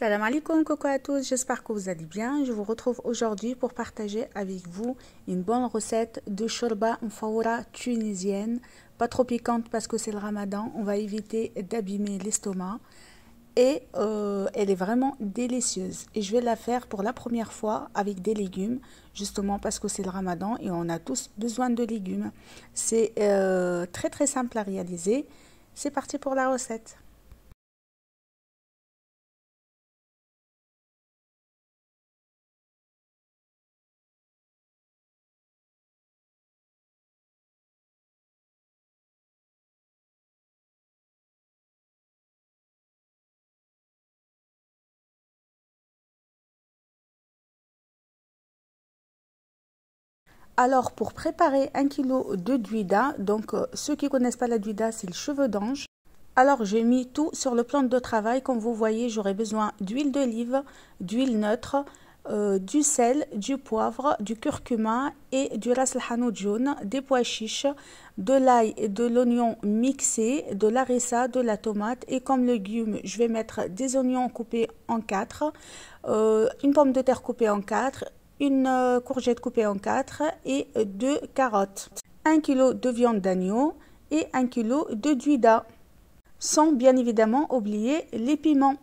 Salam alaikum, coco à tous, j'espère que vous allez bien. Je vous retrouve aujourd'hui pour partager avec vous une bonne recette de shorba mfaoura tunisienne. Pas trop piquante parce que c'est le ramadan, on va éviter d'abîmer l'estomac. Et euh, elle est vraiment délicieuse. Et je vais la faire pour la première fois avec des légumes, justement parce que c'est le ramadan et on a tous besoin de légumes. C'est euh, très très simple à réaliser. C'est parti pour la recette. Alors, pour préparer un kilo de duida, donc euh, ceux qui connaissent pas la duida, c'est le cheveu d'ange. Alors, j'ai mis tout sur le plan de travail. Comme vous voyez, j'aurai besoin d'huile d'olive, d'huile neutre, euh, du sel, du poivre, du curcuma et du ras al jaune, des pois chiches, de l'ail et de l'oignon mixé, de l'arissa, de la tomate et comme légumes, je vais mettre des oignons coupés en quatre, euh, une pomme de terre coupée en quatre, une euh, courgette coupée en quatre et euh, deux carottes, 1 kg de viande d'agneau et 1 kg de duida, sans bien évidemment oublier les piments.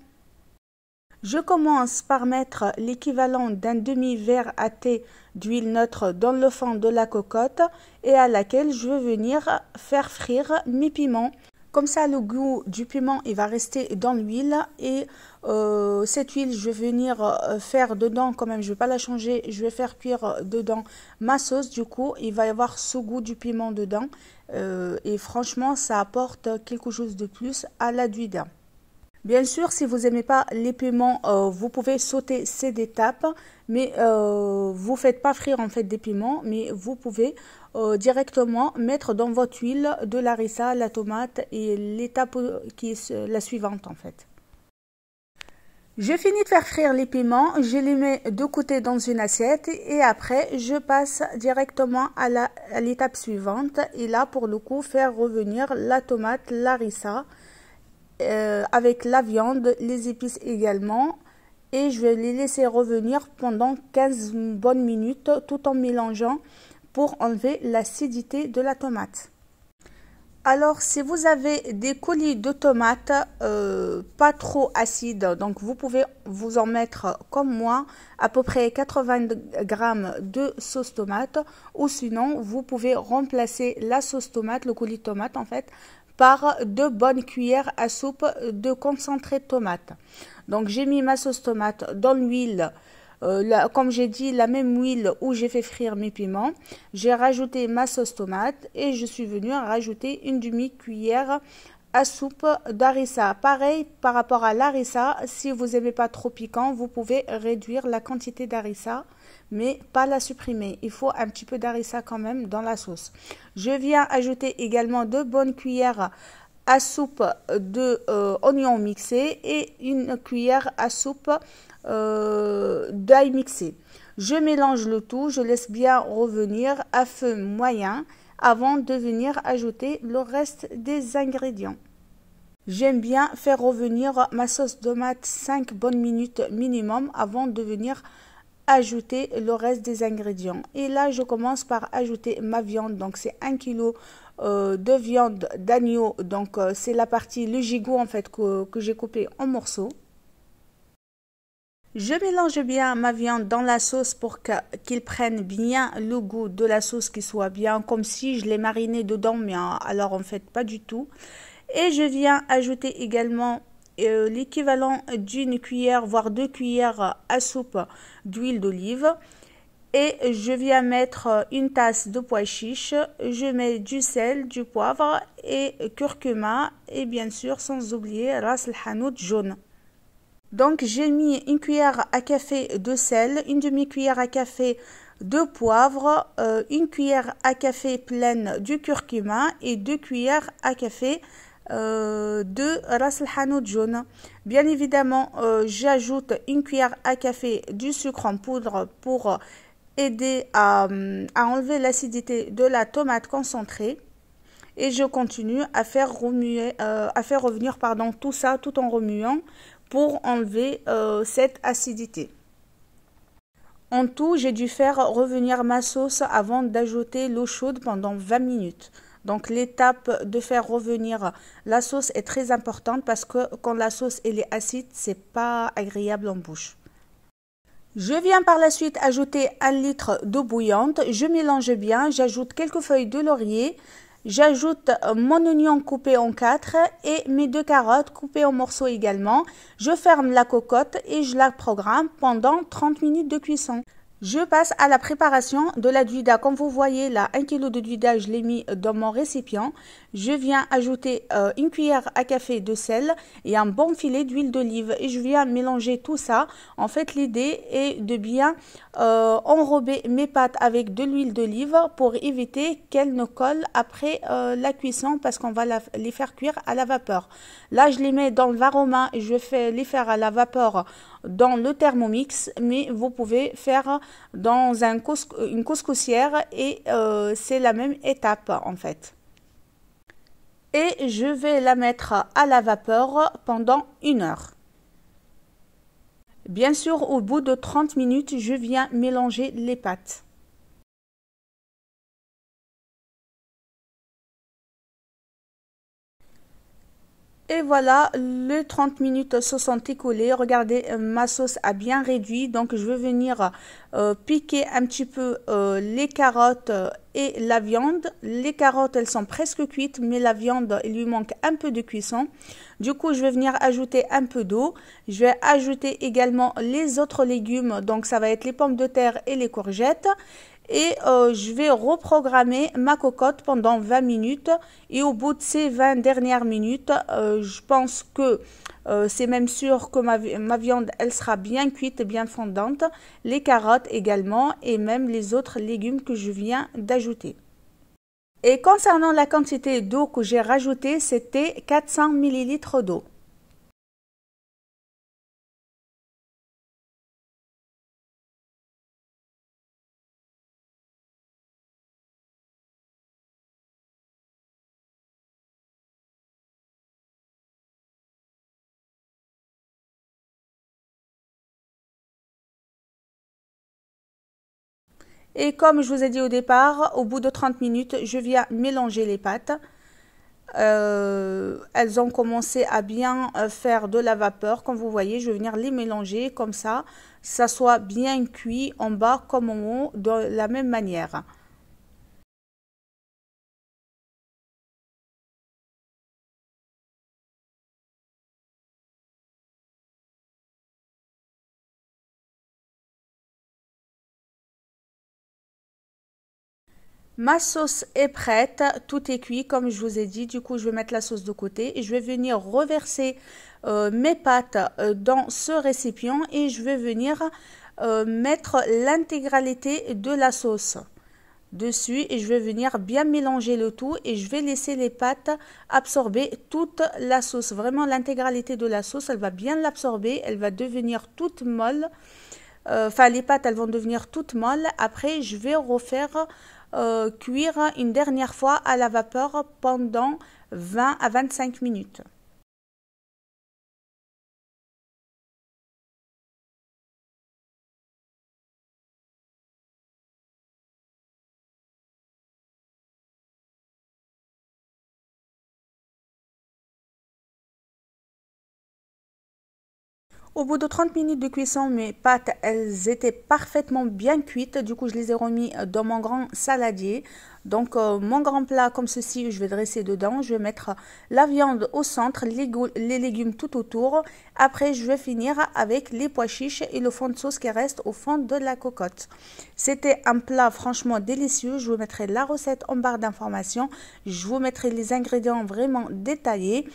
Je commence par mettre l'équivalent d'un demi-verre à thé d'huile neutre dans le fond de la cocotte et à laquelle je vais venir faire frire mes piments comme ça, le goût du piment, il va rester dans l'huile. Et euh, cette huile, je vais venir euh, faire dedans quand même, je ne vais pas la changer. Je vais faire cuire dedans ma sauce. Du coup, il va y avoir ce goût du piment dedans. Euh, et franchement, ça apporte quelque chose de plus à la Bien sûr, si vous n'aimez pas les piments, euh, vous pouvez sauter cette étape, mais euh, vous ne faites pas frire en fait des piments, mais vous pouvez euh, directement mettre dans votre huile de l'arissa, la tomate et l'étape qui est la suivante en fait. Je finis de faire frire les piments, je les mets de côté dans une assiette et après je passe directement à l'étape suivante et là pour le coup faire revenir la tomate, l'arissa, euh, avec la viande, les épices également. Et je vais les laisser revenir pendant 15 bonnes minutes tout en mélangeant pour enlever l'acidité de la tomate. Alors si vous avez des colis de tomates euh, pas trop acides, donc vous pouvez vous en mettre comme moi à peu près 80 g de sauce tomate ou sinon vous pouvez remplacer la sauce tomate, le colis de tomate en fait, par deux bonnes cuillères à soupe de concentré tomate. Donc j'ai mis ma sauce tomate dans l'huile. Euh, comme j'ai dit, la même huile où j'ai fait frire mes piments. J'ai rajouté ma sauce tomate et je suis venue rajouter une demi-cuillère soupe d'harissa. Pareil par rapport à l'harissa, si vous n'aimez pas trop piquant, vous pouvez réduire la quantité d'harissa, mais pas la supprimer. Il faut un petit peu d'harissa quand même dans la sauce. Je viens ajouter également deux bonnes cuillères à soupe de euh, oignons mixés et une cuillère à soupe euh, d'ail mixé. Je mélange le tout, je laisse bien revenir à feu moyen avant de venir ajouter le reste des ingrédients. J'aime bien faire revenir ma sauce tomate 5 bonnes minutes minimum avant de venir ajouter le reste des ingrédients. Et là, je commence par ajouter ma viande. Donc, c'est 1 kg euh, de viande d'agneau. Donc, euh, c'est la partie, le gigot en fait, que, j'ai coupé en morceaux. Je mélange bien ma viande dans la sauce pour qu'il prenne bien le goût de la sauce, qui soit bien comme si je l'ai mariné dedans, mais euh, alors en fait pas du tout. Et je viens ajouter également euh, l'équivalent d'une cuillère, voire deux cuillères à soupe d'huile d'olive. Et je viens mettre une tasse de pois chiche. Je mets du sel, du poivre et curcuma. Et bien sûr, sans oublier ras hanout jaune. Donc j'ai mis une cuillère à café de sel, une demi-cuillère à café de poivre, euh, une cuillère à café pleine du curcuma et deux cuillères à café euh, de Ras el Hanout jaune. Bien évidemment, euh, j'ajoute une cuillère à café du sucre en poudre pour aider à, enlever l'acidité de la tomate concentrée. Et je continue à faire, remuer, euh, à faire revenir pardon, tout ça tout en remuant pour enlever cette acidité. En tout, j'ai dû faire revenir ma sauce avant d'ajouter l'eau chaude pendant 20 minutes. Donc l'étape de faire revenir la sauce est très importante parce que quand la sauce elle est acide, c'est pas agréable en bouche. Je viens par la suite ajouter un litre d'eau bouillante, je mélange bien, j'ajoute quelques feuilles de laurier, J'ajoute mon oignon coupé en quatre et mes deux carottes coupées en morceaux également. Je ferme la cocotte et je la programme pendant 30 minutes de cuisson. Je passe à la préparation de la duida. Comme vous voyez là, un kilo de duida, je l'ai mis dans mon récipient je viens ajouter euh, une cuillère à café de sel et un bon filet d'huile d'olive et je viens mélanger tout ça. En fait, l'idée est de bien euh, enrober mes pâtes avec de l'huile d'olive pour éviter qu'elles ne collent après euh, la cuisson parce qu'on va les faire cuire à la vapeur. Là, je les mets dans le varoma et je fais les faire à la vapeur dans le thermomix, mais vous pouvez faire dans un une couscoussière et c'est la même étape en fait et je vais la mettre à la vapeur pendant une heure. Bien sûr, au bout de 30 minutes, je viens mélanger les pâtes. Et voilà, les 30 minutes se sont écoulées. Regardez, euh, ma sauce a bien réduit. Donc, je vais venir euh, piquer un petit peu euh, les carottes et la viande. Les carottes, elles sont presque cuites, mais la viande, il lui manque un peu de cuisson. Du coup, je vais venir ajouter un peu d'eau. Je vais ajouter également les autres légumes. Donc, ça va être les pommes de terre et les courgettes et euh, je vais reprogrammer ma cocotte pendant 20 minutes et au bout de ces 20 dernières minutes euh, je pense que euh, c'est même sûr que ma, viande elle sera bien cuite bien fondante les carottes également et même les autres légumes que je viens d'ajouter et concernant la quantité d'eau que j'ai rajoutée c'était 400 ml d'eau Et comme je vous ai dit au départ, au bout de 30 minutes, je viens mélanger les pâtes. Euh, elles ont commencé à bien euh, faire de la vapeur. Comme vous voyez, je vais venir les mélanger comme ça. Ça soit bien cuit en bas comme en haut de la même manière. Ma sauce est prête, tout est cuit comme je vous ai dit. Du coup, je vais mettre la sauce de côté et je vais venir reverser euh, mes pâtes euh, dans ce récipient et je vais venir euh, mettre l'intégralité de la sauce dessus et je vais venir bien mélanger le tout et je vais laisser les pâtes absorber toute la sauce. Vraiment l'intégralité de la sauce, elle va bien l'absorber, elle va devenir toute molle. Enfin, les pâtes, elles vont devenir toutes molles. Après, je vais refaire euh, cuire une dernière fois à la vapeur pendant 20 à 25 minutes. Au bout de 30 minutes de cuisson, mes pâtes, elles étaient parfaitement bien cuites. Du coup, je les ai remis dans mon grand saladier. Donc, euh, mon grand plat comme ceci, je vais dresser dedans. Je vais mettre la viande au centre, les, les légumes tout autour. Après, je vais finir avec les pois chiches et le fond de sauce qui reste au fond de la cocotte. C'était un plat franchement délicieux. Je vous mettrai la recette en barre d'informations. Je vous mettrai les ingrédients vraiment détaillés.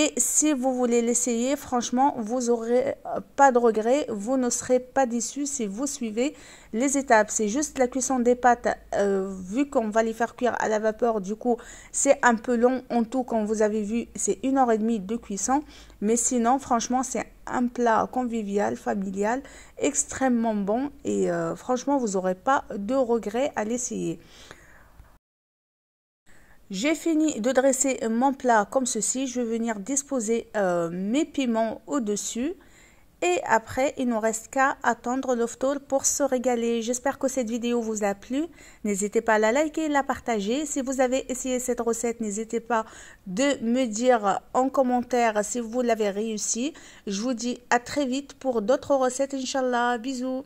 Et si vous voulez l'essayer, franchement, vous n'aurez euh, pas de regrets. Vous ne serez pas déçus si vous suivez les étapes. C'est juste la cuisson des pâtes. Euh, vu qu'on va les faire cuire à la vapeur, du coup, c'est un peu long. En tout, comme vous avez vu, c'est une heure et demie de cuisson. Mais sinon, franchement, c'est un plat convivial, familial, extrêmement bon. Et euh, franchement, vous n'aurez pas de regrets à l'essayer. J'ai fini de dresser mon plat comme ceci. Je vais venir disposer euh, mes piments au-dessus. Et après, il nous reste qu'à attendre l'offtol pour se régaler. J'espère que cette vidéo vous a plu. N'hésitez pas à la liker, et la partager. Si vous avez essayé cette recette, n'hésitez pas de me dire en commentaire si vous l'avez réussi. Je vous dis à très vite pour d'autres recettes, Inch'Allah. Bisous.